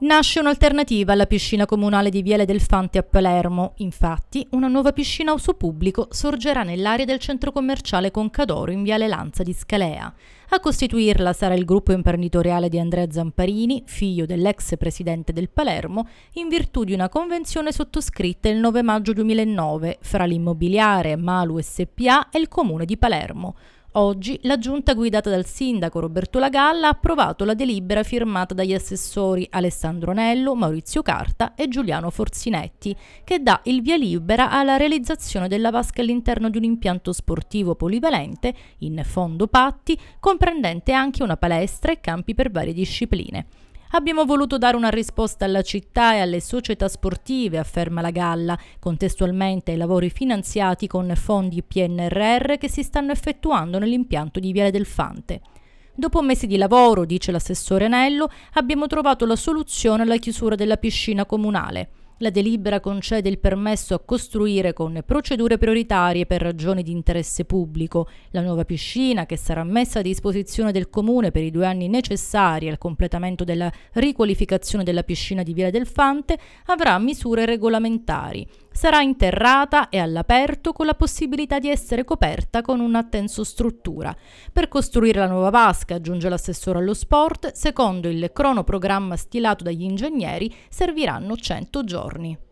Nasce un'alternativa alla piscina comunale di Viale del Fante a Palermo. Infatti, una nuova piscina a uso pubblico sorgerà nell'area del centro commerciale Concadoro in Viale Lanza di Scalea. A costituirla sarà il gruppo imprenditoriale di Andrea Zamparini, figlio dell'ex presidente del Palermo, in virtù di una convenzione sottoscritta il 9 maggio 2009 fra l'immobiliare Malu SPA e il comune di Palermo Oggi la giunta guidata dal sindaco Roberto Lagalla ha approvato la delibera firmata dagli assessori Alessandro Nello, Maurizio Carta e Giuliano Forzinetti, che dà il via libera alla realizzazione della vasca all'interno di un impianto sportivo polivalente in fondo patti, comprendente anche una palestra e campi per varie discipline. Abbiamo voluto dare una risposta alla città e alle società sportive, afferma la Galla, contestualmente ai lavori finanziati con fondi PNRR che si stanno effettuando nell'impianto di Viale del Fante. Dopo mesi di lavoro, dice l'assessore Anello, abbiamo trovato la soluzione alla chiusura della piscina comunale. La delibera concede il permesso a costruire con procedure prioritarie per ragioni di interesse pubblico la nuova piscina che sarà messa a disposizione del comune per i due anni necessari al completamento della riqualificazione della piscina di Via del Fante avrà misure regolamentari sarà interrata e all'aperto con la possibilità di essere coperta con una tensostruttura. Per costruire la nuova vasca, aggiunge l'assessore allo sport, secondo il cronoprogramma stilato dagli ingegneri serviranno 100 giorni.